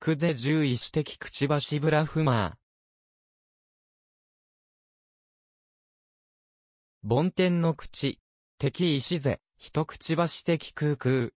クゼ獣医師的くちばしブラフマー。梵天の口。敵石ぜ、一口し的空空。